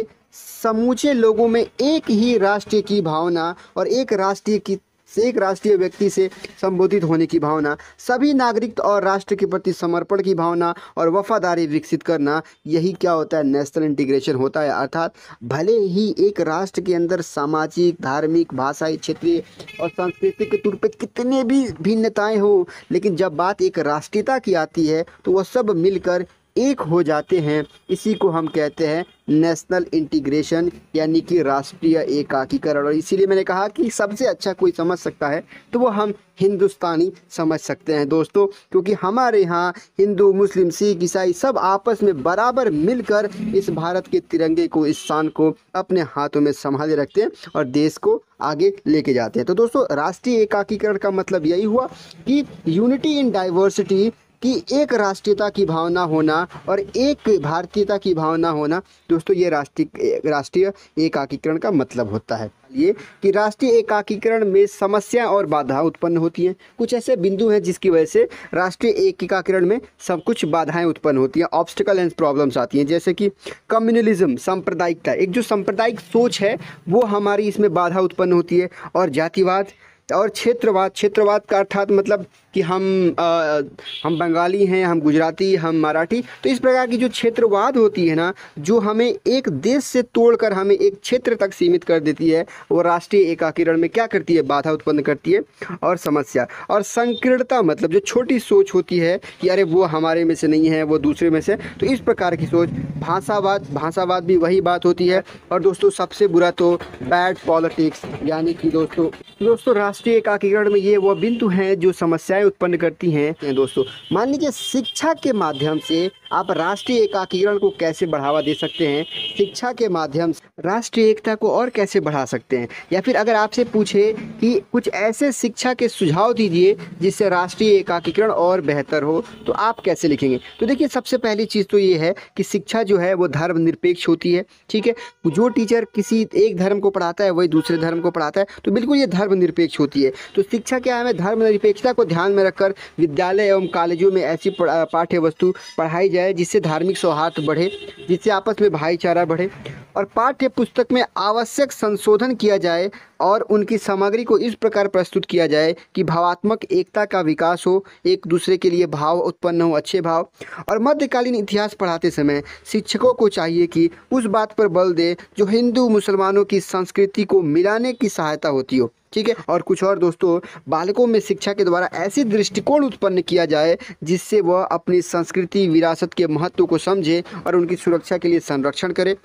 समूचे लोगों में एक ही राष्ट्र की भावना और एक राष्ट्रीय की से एक राष्ट्रीय व्यक्ति से संबोधित होने की भावना सभी नागरिक और राष्ट्र के प्रति समर्पण की भावना और वफादारी विकसित करना यही क्या होता है नेशनल इंटीग्रेशन होता है अर्थात भले ही एक राष्ट्र के अंदर सामाजिक धार्मिक भाषाई क्षेत्रीय और सांस्कृतिक के तौर पर कितने भी भिन्नताएँ हों लेकिन जब बात एक राष्ट्रीयता की आती है तो वह सब मिलकर एक हो जाते हैं इसी को हम कहते हैं नेशनल इंटीग्रेशन यानी कि राष्ट्रीय एकाकीकरण और इसीलिए मैंने कहा कि सबसे अच्छा कोई समझ सकता है तो वो हम हिंदुस्तानी समझ सकते हैं दोस्तों क्योंकि हमारे यहाँ हिंदू मुस्लिम सिख ईसाई सब आपस में बराबर मिलकर इस भारत के तिरंगे को इस शान को अपने हाथों में संभाले रखते हैं और देश को आगे लेके जाते हैं तो दोस्तों राष्ट्रीय एकाकीकरण का मतलब यही हुआ कि यूनिटी इन डाइवर्सिटी कि एक राष्ट्रीयता की भावना होना और एक भारतीयता की भावना होना दोस्तों ये राष्ट्रीय राष्ट्रीय एकाकीकरण का मतलब होता है ये कि राष्ट्रीय एकाकीकरण में समस्या और बाधा उत्पन्न होती हैं कुछ ऐसे बिंदु हैं जिसकी वजह से राष्ट्रीय एकीकरण में सब कुछ बाधाएं उत्पन्न होती हैं ऑब्स्टिकल एंड प्रॉब्लम्स आती हैं जैसे कि कम्युनलिज्म सांप्रदायिकता एक जो सांप्रदायिक सोच है वो हमारी इसमें बाधा उत्पन्न होती है और जातिवाद और क्षेत्रवाद क्षेत्रवाद का अर्थात मतलब कि हम आ, हम बंगाली हैं हम गुजराती हम मराठी तो इस प्रकार की जो क्षेत्रवाद होती है ना जो हमें एक देश से तोड़कर हमें एक क्षेत्र तक सीमित कर देती है वो राष्ट्रीय एकाकीकरण में क्या करती है बाधा उत्पन्न करती है और समस्या और संकीर्णता मतलब जो छोटी सोच होती है कि अरे वो हमारे में से नहीं है वो दूसरे में से तो इस प्रकार की सोच भाषावाद भाषावाद भी वही बात होती है और दोस्तों सबसे बुरा तो बैड पॉलिटिक्स यानी कि दोस्तों दोस्तों राष्ट्रीय एकाकीकरण में ये वो बिंदु हैं जो समस्याएं उत्पन्न करती हैं तो दोस्तों मान लीजिए शिक्षा के माध्यम से आप राष्ट्रीय एकाकीकरण को कैसे बढ़ावा दे सकते हैं शिक्षा के माध्यम से राष्ट्रीय एकता को और कैसे बढ़ा सकते हैं या फिर अगर आपसे पूछे कि कुछ ऐसे शिक्षा के सुझाव दीजिए जिससे राष्ट्रीय एकाकीकरण और बेहतर हो तो आप कैसे लिखेंगे तो देखिए सबसे पहली चीज़ तो ये है कि शिक्षा जो है वो धर्मनिरपेक्ष होती है ठीक है जो टीचर किसी एक धर्म को पढ़ाता है वही दूसरे धर्म को पढ़ाता है तो बिल्कुल ये धर्मनिरपेक्ष होती है तो शिक्षा क्या है धर्मनिरपेक्षता को ध्यान में रखकर विद्यालय एवं कॉलेजों में ऐसी पाठ्य वस्तु पढ़ाई जाए जिससे धार्मिक सौहार्द बढ़े जिससे आपस में भाईचारा बढ़े और पाठ्य पुस्तक में आवश्यक संशोधन किया जाए और उनकी सामग्री को इस प्रकार प्रस्तुत किया जाए कि भावात्मक एकता का विकास हो एक दूसरे के लिए भाव उत्पन्न हो अच्छे भाव और मध्यकालीन इतिहास पढ़ाते समय शिक्षकों को चाहिए कि उस बात पर बल दे जो हिंदू मुसलमानों की संस्कृति को मिलाने की सहायता होती हो ठीक है और कुछ और दोस्तों बालकों में शिक्षा के द्वारा ऐसे दृष्टिकोण उत्पन्न किया जाए जिससे वह अपनी संस्कृति विरासत के महत्व को समझे और उनकी सुरक्षा के लिए संरक्षण करे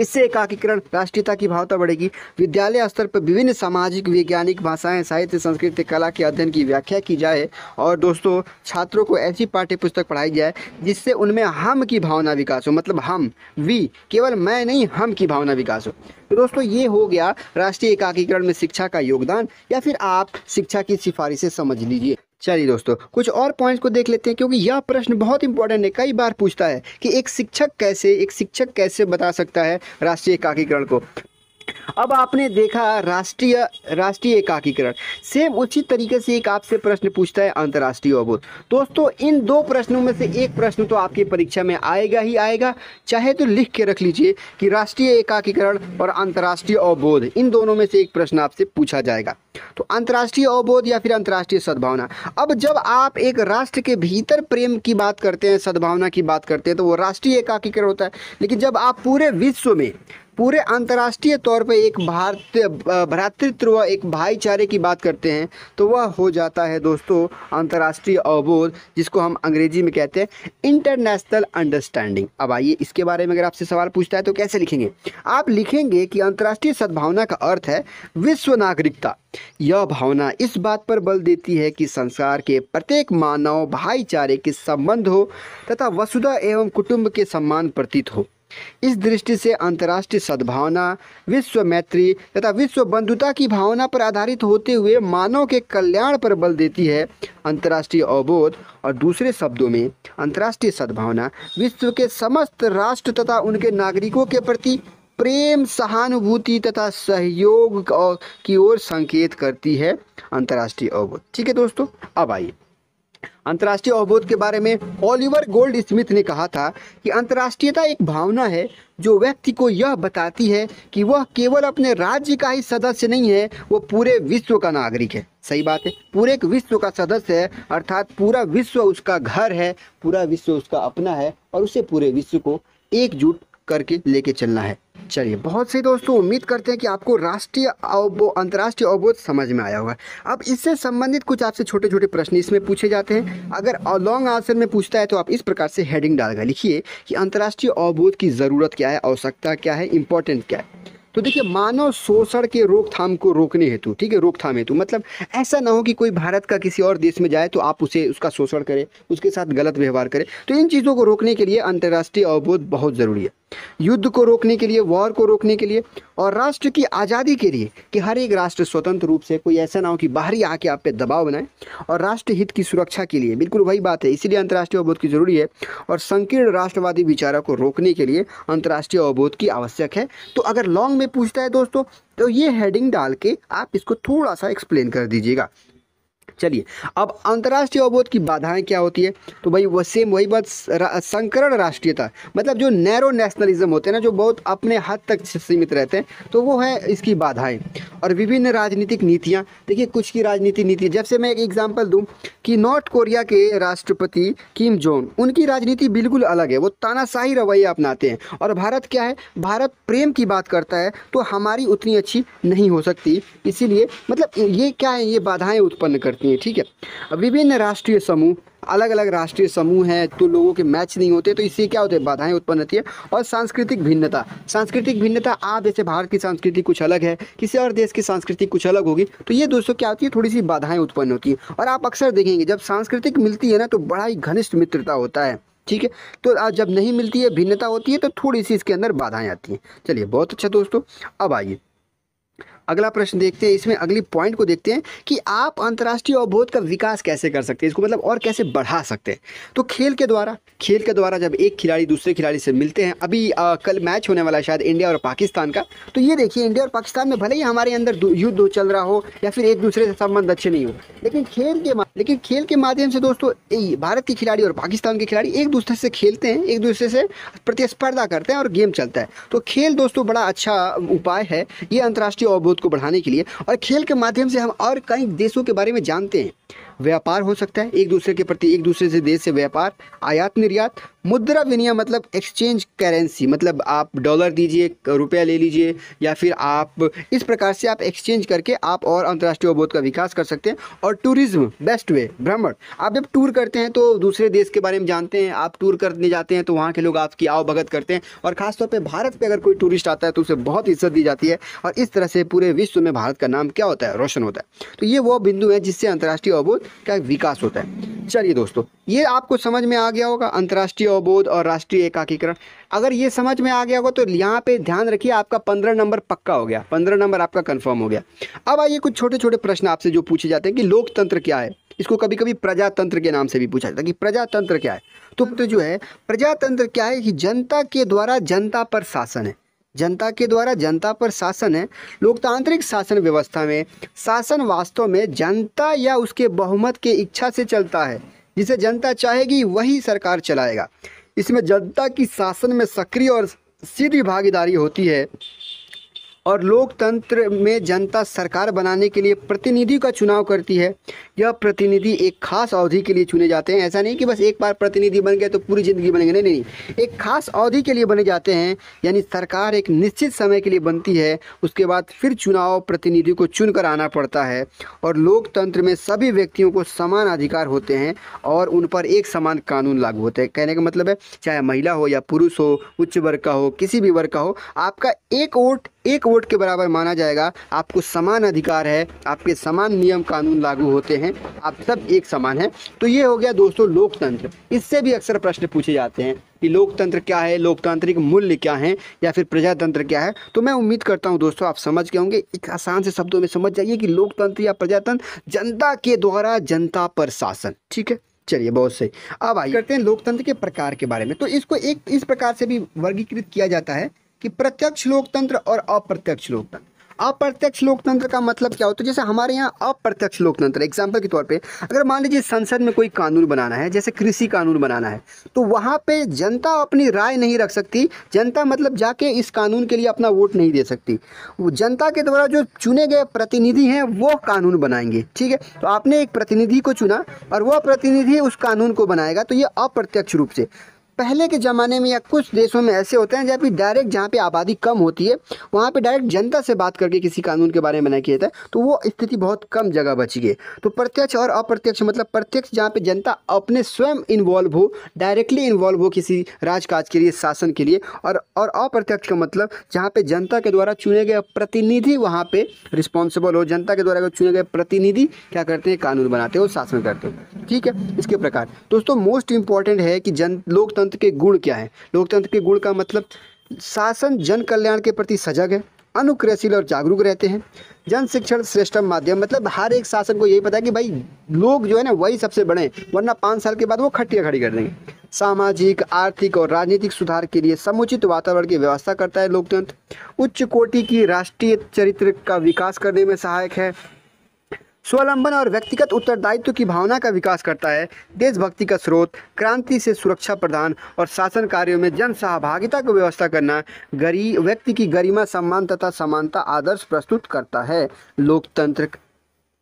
इससे एकाकीकरण राष्ट्रीयता की भावना बढ़ेगी विद्यालय स्तर पर विभिन्न सामाजिक वैज्ञानिक भाषाएं साहित्य संस्कृति कला के अध्ययन की व्याख्या की जाए और दोस्तों छात्रों को ऐसी पाठ्य पुस्तक पढ़ाई जाए जिससे उनमें हम की भावना विकास हो मतलब हम वी केवल मैं नहीं हम की भावना विकास हो तो दोस्तों ये हो गया राष्ट्रीय एकाकीकरण में शिक्षा का योगदान या फिर आप शिक्षा की सिफारिशें समझ लीजिए चलिए दोस्तों कुछ और पॉइंट्स को देख लेते हैं क्योंकि यह प्रश्न बहुत इंपॉर्टेंट है कई बार पूछता है कि एक शिक्षक कैसे एक शिक्षक कैसे बता सकता है राष्ट्रीय एकाकीकरण को अब आपने देखा राष्ट्रीय राष्ट्रीय एकाकीकरण सेम उसी तरीके से एक आपसे प्रश्न पूछता है अंतर्राष्ट्रीय अवबोध दोस्तों इन दो प्रश्नों में से एक प्रश्न तो आपकी परीक्षा में आएगा ही आएगा चाहे तो लिख के रख लीजिए कि राष्ट्रीय एकाकीकरण और अंतर्राष्ट्रीय अवबोध इन दोनों में से एक प्रश्न आपसे पूछा जाएगा तो अंतर्राष्ट्रीय अवबोध या फिर अंतर्राष्ट्रीय सद्भावना अब जब आप एक राष्ट्र के भीतर प्रेम की बात करते हैं सद्भावना की बात करते हैं तो वो राष्ट्रीय एकाकीकरण होता है लेकिन जब आप पूरे विश्व में पूरे अंतर्राष्ट्रीय तौर पर एक भारतीय भ्रातृत्व व एक भाईचारे की बात करते हैं तो वह हो जाता है दोस्तों अंतर्राष्ट्रीय अवबोध जिसको हम अंग्रेजी में कहते हैं इंटरनेशनल अंडरस्टैंडिंग अब आइए इसके बारे में अगर आपसे सवाल पूछता है तो कैसे लिखेंगे आप लिखेंगे कि अंतर्राष्ट्रीय सद्भावना का अर्थ है विश्व नागरिकता यह भावना इस बात पर बल देती है कि संसार के प्रत्येक मानव भाईचारे के संबंध हो तथा वसुधा एवं कुटुंब के सम्मान प्रतीत हो इस दृष्टि से अंतर्राष्ट्रीय सद्भावना विश्व मैत्री तथा विश्व बंधुता की भावना पर आधारित होते हुए मानव के कल्याण पर बल देती है अंतर्राष्ट्रीय अवबोध और दूसरे शब्दों में अंतर्राष्ट्रीय सद्भावना विश्व के समस्त राष्ट्र तथा उनके नागरिकों के प्रति प्रेम सहानुभूति तथा सहयोग की ओर संकेत करती है अंतर्राष्ट्रीय अवबोध ठीक है दोस्तों अब आइए अंतर्राष्ट्रीय अवबोध के बारे में ओलिवर गोल्ड स्मिथ ने कहा था कि अंतर्राष्ट्रीयता एक भावना है जो व्यक्ति को यह बताती है कि वह केवल अपने राज्य का ही सदस्य नहीं है वो पूरे विश्व का नागरिक है सही बात है पूरे एक विश्व का सदस्य है अर्थात पूरा विश्व उसका घर है पूरा विश्व उसका अपना है और उसे पूरे विश्व को एकजुट करके लेके चलना है चलिए बहुत सही दोस्तों उम्मीद करते हैं कि आपको राष्ट्रीय अंतर्राष्ट्रीय अवबोध समझ में आया होगा अब इससे संबंधित कुछ आपसे छोटे छोटे प्रश्न इसमें पूछे जाते हैं अगर लॉन्ग आंसर में पूछता है तो आप इस प्रकार से हेडिंग डालकर लिखिए कि अंतर्राष्ट्रीय अवबोध की ज़रूरत क्या है आवश्यकता क्या है इंपॉर्टेंट क्या है तो देखिए मानव शोषण के रोकथाम को रोकने हेतु ठीक है रोकथाम हेतु मतलब ऐसा ना हो कि कोई भारत का किसी और देश में जाए तो आप उसे उसका शोषण करें उसके साथ गलत व्यवहार करें तो इन चीज़ों को रोकने के लिए अंतर्राष्ट्रीय अवबोध बहुत ज़रूरी है युद्ध को रोकने के लिए वॉर को रोकने के लिए और राष्ट्र की आज़ादी के लिए कि हर एक राष्ट्र स्वतंत्र रूप से कोई ऐसा ना हो कि बाहरी आके आप पे दबाव बनाए और राष्ट्र हित की सुरक्षा के लिए बिल्कुल वही बात है इसीलिए अंतर्राष्ट्रीय अवबोध की ज़रूरी है और संकीर्ण राष्ट्रवादी विचारों को रोकने के लिए अंतर्राष्ट्रीय अवबोध की आवश्यक है तो अगर लॉन्ग में पूछता है दोस्तों तो ये हेडिंग डाल के आप इसको थोड़ा सा एक्सप्लेन कर दीजिएगा चलिए अब अंतर्राष्ट्रीय अवबोध की बाधाएं क्या होती है तो भाई वह सेम वही बात संकरण राष्ट्रीयता मतलब जो नैरो नेशनलिज्म होते हैं ना जो बहुत अपने हद तक सीमित रहते हैं तो वो है इसकी बाधाएं और विभिन्न राजनीतिक नीतियाँ देखिए कुछ की राजनीति नीति जैसे मैं एक एग्जाम्पल दूँ कि नॉर्थ कोरिया के राष्ट्रपति किम जोन उनकी राजनीति बिल्कुल अलग है वो तानाशाही रवैया अपनाते हैं और भारत क्या है भारत प्रेम की बात करता है तो हमारी उतनी अच्छी नहीं हो सकती इसीलिए मतलब ये क्या है ये बाधाएँ उत्पन्न करती सकती है ठीक है विभिन्न राष्ट्रीय समूह अलग अलग राष्ट्रीय समूह हैं तो लोगों के मैच नहीं होते तो इससे क्या होते हैं बाधाएं उत्पन्न होती है और सांस्कृतिक भिन्नता सांस्कृतिक भिन्नता आप जैसे भारत की संस्कृति कुछ अलग है किसी और देश की संस्कृति कुछ अलग होगी तो ये दोस्तों क्या होती है थोड़ी सी बाधाएं उत्पन्न होती हैं और आप अक्सर देखेंगे जब सांस्कृतिक मिलती है ना तो बड़ा ही घनिष्ठ मित्रता होता है ठीक है तो जब नहीं मिलती है भिन्नता होती है तो थोड़ी सी इसके अंदर बाधाएं आती हैं चलिए बहुत अच्छा दोस्तों अब आइए अगला प्रश्न देखते हैं इसमें अगली पॉइंट को देखते हैं कि आप अंतर्राष्ट्रीय अवबोध का विकास कैसे कर सकते हैं इसको मतलब और कैसे बढ़ा सकते हैं तो खेल के द्वारा खेल के द्वारा जब एक खिलाड़ी दूसरे खिलाड़ी से मिलते हैं अभी आ, कल मैच होने वाला है शायद इंडिया और पाकिस्तान का तो ये देखिए इंडिया और पाकिस्तान में भले ही हमारे अंदर युद्ध चल रहा हो या फिर एक दूसरे से संबंध अच्छे नहीं हो लेकिन खेल के लेकिन खेल के माध्यम से दोस्तों भारत के खिलाड़ी और पाकिस्तान के खिलाड़ी एक दूसरे से खेलते हैं एक दूसरे से प्रतिस्पर्धा करते हैं और गेम चलता है तो खेल दोस्तों बड़ा अच्छा उपाय है ये अंतर्राष्ट्रीय अवबोध को बढ़ाने के लिए और खेल के माध्यम से हम और कई देशों के बारे में जानते हैं व्यापार हो सकता है एक दूसरे के प्रति एक दूसरे से देश से व्यापार आयात निर्यात मुद्रा विनिमय मतलब एक्सचेंज करेंसी मतलब आप डॉलर दीजिए रुपया ले लीजिए या फिर आप इस प्रकार से आप एक्सचेंज करके आप और अंतर्राष्ट्रीय अवबोध का विकास कर सकते हैं और टूरिज्म बेस्ट वे भ्रमण आप जब टूर करते हैं तो दूसरे देश के बारे में जानते हैं आप टूर करने जाते हैं तो वहाँ के लोग आपकी आवभगत भगत करते हैं और ख़ासतौर पर भारत पर अगर कोई टूरिस्ट आता है तो उसे बहुत इज्जत दी जाती है और इस तरह से पूरे विश्व में भारत का नाम क्या होता है रोशन होता है तो ये वो बिंदु है जिससे अंतर्राष्ट्रीय अवबोध का विकास होता है चलिए दोस्तों ये आपको समझ में आ गया होगा अंतर्राष्ट्रीय अवबोध और राष्ट्रीय एकाकीकरण अगर ये समझ में आ गया होगा तो यहाँ पे ध्यान रखिए आपका पंद्रह नंबर पक्का हो गया पंद्रह नंबर आपका कंफर्म हो गया अब आइए कुछ छोटे छोटे प्रश्न आपसे जो पूछे जाते हैं कि लोकतंत्र क्या है इसको कभी कभी प्रजातंत्र के नाम से भी पूछा जाता है कि प्रजातंत्र क्या है तो जो है प्रजातंत्र क्या है कि जनता के द्वारा जनता पर शासन है जनता के द्वारा जनता पर शासन है लोकतांत्रिक शासन व्यवस्था में शासन वास्तव में जनता या उसके बहुमत के इच्छा से चलता है जिसे जनता चाहेगी वही सरकार चलाएगा इसमें जनता की शासन में सक्रिय और सीधी भागीदारी होती है और लोकतंत्र में जनता सरकार बनाने के लिए प्रतिनिधि का चुनाव करती है यह प्रतिनिधि एक खास अवधि के लिए चुने जाते हैं ऐसा नहीं कि बस एक बार प्रतिनिधि बन गए तो पूरी ज़िंदगी बनेंगे नहीं नहीं एक खास अवधि के लिए बने जाते हैं यानी सरकार एक निश्चित समय के लिए बनती है उसके बाद फिर चुनाव प्रतिनिधि को चुन आना पड़ता है और लोकतंत्र में सभी व्यक्तियों को समान अधिकार होते हैं और उन पर एक समान कानून लागू होते हैं कहने का मतलब है चाहे महिला हो या पुरुष हो उच्च वर्ग का हो किसी भी वर्ग का हो आपका एक वोट एक वोट कोर्ट के बराबर माना जाएगा आपको समान अधिकार है आपके समान नियम कानून लागू होते हैं आप सब एक समान हैं तो ये हो गया दोस्तों लोकतंत्र इससे भी अक्सर प्रश्न पूछे जाते हैं कि लोकतंत्र क्या है लोकतांत्रिक मूल्य क्या है या फिर प्रजातंत्र क्या है तो मैं उम्मीद करता हूं दोस्तों आप समझ गए होंगे एक आसान से शब्दों में समझ जाइए कि लोकतंत्र या प्रजातंत्र जनता के द्वारा जनता पर शासन ठीक है चलिए बहुत सही अब आइए करते हैं लोकतंत्र के प्रकार के बारे में तो इसको एक इस प्रकार से भी वर्गीकृत किया जाता है कि प्रत्यक्ष लोकतंत्र और अप्रत्यक्ष लोकतंत्र अप्रत्यक्ष लोकतंत्र का मतलब क्या होता है तो जैसे हमारे यहाँ अप्रत्यक्ष लोकतंत्र एग्जाम्पल के तौर पे अगर मान लीजिए संसद में कोई कानून बनाना है जैसे कृषि कानून बनाना है तो वहाँ पे जनता अपनी राय नहीं रख सकती जनता मतलब जाके इस कानून के लिए अपना वोट नहीं दे सकती वो जनता के द्वारा जो चुने गए प्रतिनिधि हैं वो कानून बनाएंगे ठीक है तो आपने एक प्रतिनिधि को चुना और वह प्रतिनिधि उस कानून को बनाएगा तो ये अप्रत्यक्ष रूप से पहले के ज़माने में या कुछ देशों में ऐसे होते हैं जब भी डायरेक्ट जहाँ पे आबादी कम होती है वहाँ पे डायरेक्ट जनता से बात करके किसी कानून के बारे में बनाया किया जाता है तो वो स्थिति बहुत कम जगह बची है तो प्रत्यक्ष और अप्रत्यक्ष मतलब प्रत्यक्ष जहाँ पे जनता अपने स्वयं इन्वॉल्व हो डायरेक्टली इन्वॉल्व हो किसी राजकाज के लिए शासन के लिए और और अप्रत्यक्ष का मतलब जहाँ पे जनता के द्वारा चुने गए प्रतिनिधि वहाँ पर रिस्पॉन्सिबल हो जनता के द्वारा चुने गए प्रतिनिधि क्या करते हैं कानून बनाते हो शासन करते हो ठीक है इसके प्रकार दोस्तों मोस्ट इंपॉर्टेंट है कि जन लोकतंत्र लोकतंत्र के गुण क्या हैं लोकतंत्र के गुण का मतलब शासन जन कल्याण के प्रति सजग है अनुक्रियाशील और जागरूक रहते हैं जन शिक्षण श्रेष्ठम माध्यम मतलब हर एक शासन को यही पता है कि भाई लोग जो है ना वही सबसे बड़े वरना पाँच साल के बाद वो खटिया खड़ी कर देंगे सामाजिक आर्थिक और राजनीतिक सुधार के लिए समुचित वातावरण की व्यवस्था करता है लोकतंत्र उच्च कोटि की राष्ट्रीय चरित्र का विकास करने में सहायक है स्वलंबन और व्यक्तिगत उत्तरदायित्व की भावना का विकास करता है देशभक्ति का स्रोत क्रांति से सुरक्षा प्रदान और शासन कार्यों में जन सहभागिता को व्यवस्था करना गरीब व्यक्ति की गरिमा सम्मान तथा समानता आदर्श प्रस्तुत करता है लोकतंत्र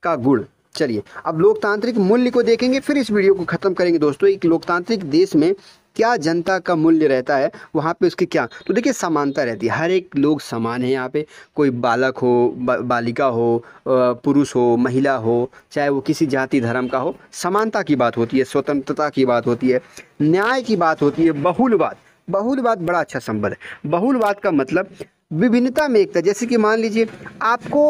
का गुण चलिए अब लोकतांत्रिक मूल्य को देखेंगे फिर इस वीडियो को ख़त्म करेंगे दोस्तों एक लोकतांत्रिक देश में क्या जनता का मूल्य रहता है वहाँ पे उसकी क्या तो देखिए समानता रहती है हर एक लोग समान है यहाँ पे कोई बालक हो बा, बालिका हो पुरुष हो महिला हो चाहे वो किसी जाति धर्म का हो समानता की बात होती है स्वतंत्रता की बात होती है न्याय की बात होती है बहुलवाद बहुलवाद बड़ा अच्छा संबंध है बहुलवाद का मतलब विभिन्नता में एकता जैसे कि मान लीजिए आपको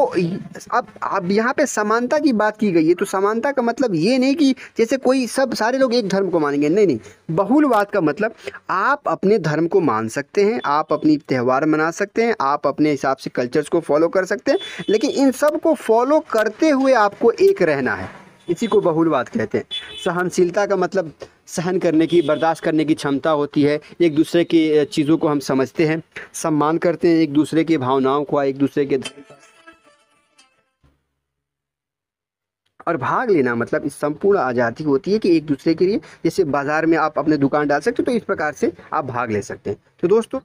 अब अब यहाँ पे समानता की बात की गई है तो समानता का मतलब ये नहीं कि जैसे कोई सब सारे लोग एक धर्म को मानेंगे नहीं नहीं बहुलवाद का मतलब आप अपने धर्म को मान सकते हैं आप अपनी त्यौहार मना सकते हैं आप अपने हिसाब से कल्चर्स को फॉलो कर सकते हैं लेकिन इन सब को फॉलो करते हुए आपको एक रहना है इसी को बहुलवाद कहते हैं सहनशीलता का मतलब सहन करने की बर्दाश्त करने की क्षमता होती है एक दूसरे की चीज़ों को हम समझते हैं सम्मान करते हैं एक दूसरे की भावनाओं को एक दूसरे के और भाग लेना मतलब इस संपूर्ण आज़ादी होती है कि एक दूसरे के लिए जैसे बाज़ार में आप अपने दुकान डाल सकते हो तो इस प्रकार से आप भाग ले सकते हैं तो दोस्तों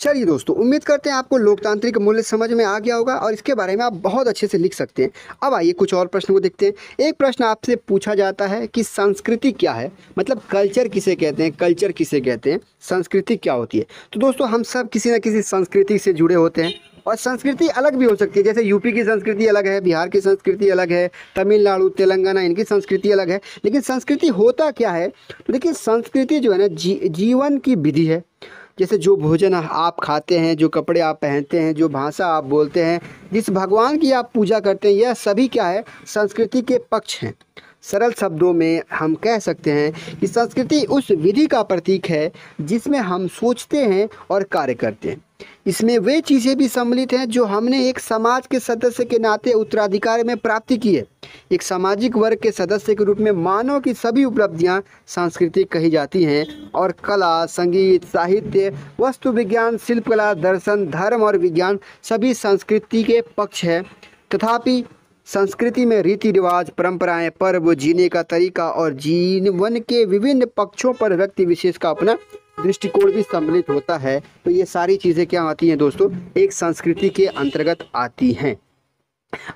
चलिए दोस्तों उम्मीद करते हैं आपको लोकतांत्रिक मूल्य समझ में आ गया होगा और इसके बारे में आप बहुत अच्छे से लिख सकते हैं अब आइए कुछ और प्रश्न को देखते हैं एक प्रश्न आपसे पूछा जाता है कि संस्कृति क्या है मतलब कल्चर किसे कहते हैं कल्चर किसे कहते हैं संस्कृति क्या होती है तो दोस्तों हम सब किसी न किसी संस्कृति से जुड़े होते हैं और संस्कृति अलग भी हो सकती है जैसे यूपी की संस्कृति अलग है बिहार की संस्कृति अलग है तमिलनाडु तेलंगाना इनकी संस्कृति अलग है लेकिन संस्कृति होता क्या है तो देखिए संस्कृति जो है ना जी, जीवन की विधि है जैसे जो भोजन आप खाते हैं जो कपड़े आप पहनते हैं जो भाषा आप बोलते हैं जिस भगवान की आप पूजा करते हैं यह सभी क्या है संस्कृति के पक्ष हैं सरल शब्दों में हम कह सकते हैं कि संस्कृति उस विधि का प्रतीक है जिसमें हम सोचते हैं और कार्य करते हैं इसमें वे चीज़ें भी सम्मिलित हैं जो हमने एक समाज के सदस्य के नाते उत्तराधिकार में प्राप्ति की है एक सामाजिक वर्ग के सदस्य के रूप में मानव की सभी उपलब्धियां सांस्कृतिक कही जाती हैं और कला संगीत साहित्य वस्तु विज्ञान शिल्पकला दर्शन धर्म और विज्ञान सभी संस्कृति के पक्ष है तथापि संस्कृति में रीति रिवाज परंपराएं पर्व जीने का तरीका और जीवन के विभिन्न पक्षों पर व्यक्ति विशेष का अपना दृष्टिकोण भी सम्मिलित होता है तो ये सारी चीज़ें क्या आती हैं दोस्तों एक संस्कृति के अंतर्गत आती हैं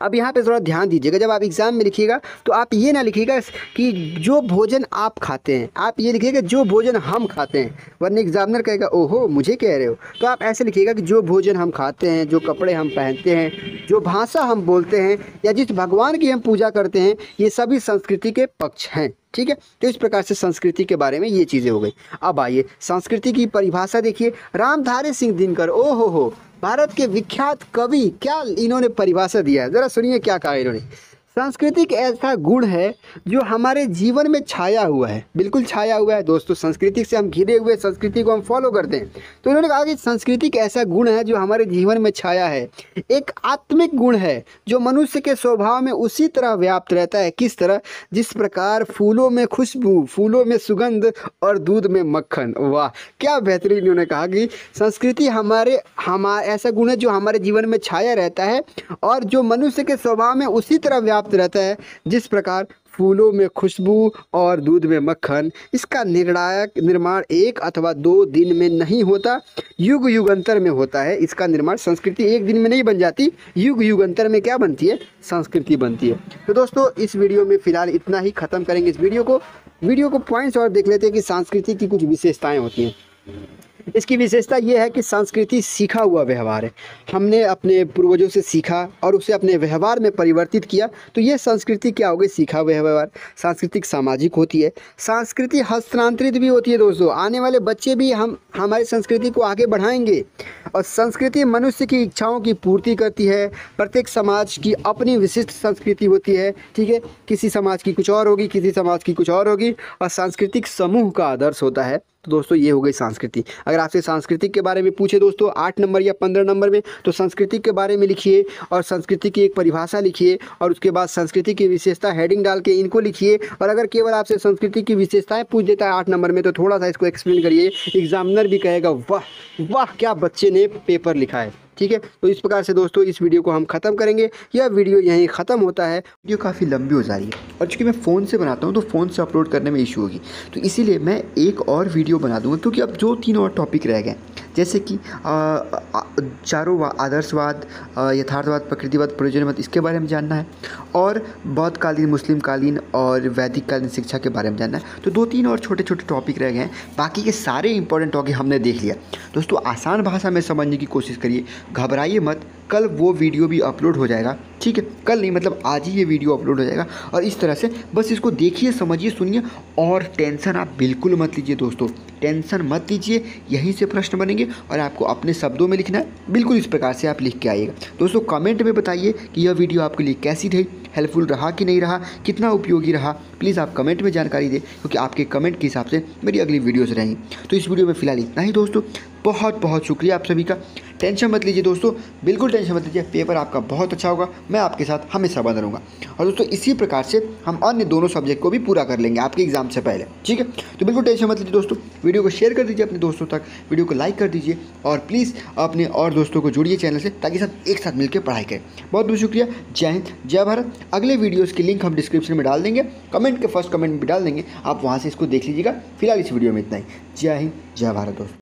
अब यहाँ पे थोड़ा ध्यान दीजिएगा जब आप एग्ज़ाम में लिखिएगा तो आप ये ना लिखिएगा कि जो भोजन आप खाते हैं आप ये लिखिएगा जो भोजन हम खाते हैं वरना एग्जामिनर कहेगा ओहो मुझे कह रहे हो तो आप ऐसे लिखिएगा कि जो भोजन हम खाते हैं जो कपड़े हम पहनते हैं जो भाषा हम बोलते हैं या जिस भगवान की हम पूजा करते हैं ये सभी संस्कृति के पक्ष हैं ठीक है तो इस प्रकार से संस्कृति के बारे में ये चीज़ें हो गई अब आइए संस्कृति की परिभाषा देखिए रामधारी सिंह दिनकर ओ हो हो भारत के विख्यात कवि क्या इन्होंने परिभाषा दिया है ज़रा सुनिए क्या कहा इन्होंने एक ऐसा गुण है जो हमारे जीवन में छाया हुआ है बिल्कुल छाया हुआ है दोस्तों संस्कृति से हम घिरे हुए संस्कृति को हम फॉलो करते हैं तो उन्होंने कहा कि एक ऐसा गुण है जो हमारे जीवन में छाया है एक आत्मिक गुण है जो मनुष्य के स्वभाव में उसी तरह व्याप्त रहता है किस तरह जिस प्रकार फूलों में खुशबू फूलों में सुगंध और दूध में मक्खन वाह क्या बेहतरीन इन्होंने कहा कि संस्कृति हमारे हमारा ऐसा गुण है जो हमारे जीवन में छाया रहता है और जो मनुष्य के स्वभाव में उसी तरह व्याप्त प्राप्त रहता है जिस प्रकार फूलों में खुशबू और दूध में मक्खन इसका निर्णायक निर्माण एक अथवा दो दिन में नहीं होता युग युगंतर में होता है इसका निर्माण संस्कृति एक दिन में नहीं बन जाती युग युगंतर में क्या बनती है संस्कृति बनती है तो दोस्तों इस वीडियो में फिलहाल इतना ही ख़त्म करेंगे इस वीडियो को वीडियो को पॉइंट्स और देख लेते हैं कि संस्कृति की कुछ विशेषताएँ होती हैं इसकी विशेषता ये है कि संस्कृति सीखा हुआ व्यवहार है हमने अपने पूर्वजों से सीखा और उसे अपने व्यवहार में परिवर्तित किया तो ये संस्कृति क्या हो गई सीखा हुआ व्यवहार सांस्कृतिक सामाजिक होती है संस्कृति हस्तांतरित भी होती है दोस्तों आने वाले बच्चे भी हम हमारी संस्कृति को आगे बढ़ाएंगे और संस्कृति मनुष्य की इच्छाओं की पूर्ति करती है प्रत्येक समाज की अपनी विशिष्ट संस्कृति होती है ठीक है किसी समाज की कुछ और होगी किसी समाज की कुछ और होगी और सांस्कृतिक समूह का आदर्श होता है तो दोस्तों ये हो गई संस्कृति अगर आपसे संस्कृति के बारे में पूछे दोस्तों आठ नंबर या पंद्रह नंबर में तो संस्कृति के बारे में लिखिए और संस्कृति की एक परिभाषा लिखिए और उसके बाद संस्कृति की विशेषता हेडिंग डाल के इनको लिखिए और अगर केवल आपसे संस्कृति की विशेषताएँ पूछ देता है आठ नंबर में तो थोड़ा सा इसको एक्सप्लेन करिए एग्जामिनर भी कहेगा वाह वाह क्या बच्चे ने पेपर लिखा है ठीक है तो इस प्रकार से दोस्तों इस वीडियो को हम ख़त्म करेंगे यह वीडियो यहीं ख़त्म होता है वीडियो काफ़ी लंबी हो जा रही है और चूँकि मैं फ़ोन से बनाता हूँ तो फ़ोन से अपलोड करने में इशू होगी तो इसीलिए मैं एक और वीडियो बना दूँगा क्योंकि अब जो तीन और टॉपिक रह गए जैसे कि चारों आदर्शवाद यथार्थवाद प्रकृतिवाद प्रयोजनवाद इसके बारे में जानना है और बौद्धकालीन मुस्लिम कालीन और वैदिक कालीन शिक्षा के बारे में जानना है तो दो तीन और छोटे छोटे टॉपिक रह गए हैं बाकी के सारे इंपॉर्टेंट टॉपिक हमने देख लिया दोस्तों आसान भाषा में समझने की कोशिश करिए घबराइए मत कल वो वीडियो भी अपलोड हो जाएगा ठीक है कल नहीं मतलब आज ही ये वीडियो अपलोड हो जाएगा और इस तरह से बस इसको देखिए समझिए सुनिए और टेंशन आप बिल्कुल मत लीजिए दोस्तों टेंशन मत लीजिए यहीं से प्रश्न बनेंगे और आपको अपने शब्दों में लिखना है बिल्कुल इस प्रकार से आप लिख के आइएगा दोस्तों कमेंट में बताइए कि यह वीडियो आपके लिए कैसी रही हेल्पफुल रहा कि नहीं रहा कितना उपयोगी रहा प्लीज़ आप कमेंट में जानकारी दें क्योंकि आपके कमेंट के हिसाब से मेरी अगली वीडियोज़ रहेंगी तो इस वीडियो में फिलहाल इतना ही दोस्तों बहुत बहुत शुक्रिया आप सभी का टेंशन मत लीजिए दोस्तों बिल्कुल टेंशन मत लीजिए पेपर आपका बहुत अच्छा होगा मैं आपके साथ हमेशा बना रहूँगा और दोस्तों इसी प्रकार से हम अन्य दोनों सब्जेक्ट को भी पूरा कर लेंगे आपके एग्जाम से पहले ठीक है तो बिल्कुल टेंशन मत लीजिए दोस्तों वीडियो को शेयर कर दीजिए अपने दोस्तों तक वीडियो को लाइक कर दीजिए और प्लीज़ अपने और दोस्तों को जुड़िए चैनल से ताकि सब एक साथ मिलकर पढ़ाई करें बहुत बहुत शुक्रिया जय हिंद जय भारत अगले वीडियोज़ की लिंक हम डिस्क्रिप्शन में डाल देंगे कमेंट के फर्स्ट कमेंट भी डाल देंगे आप वहाँ से इसको देख लीजिएगा फिलहाल इस वीडियो में इतना ही जय हिंद जय भारत दोस्तों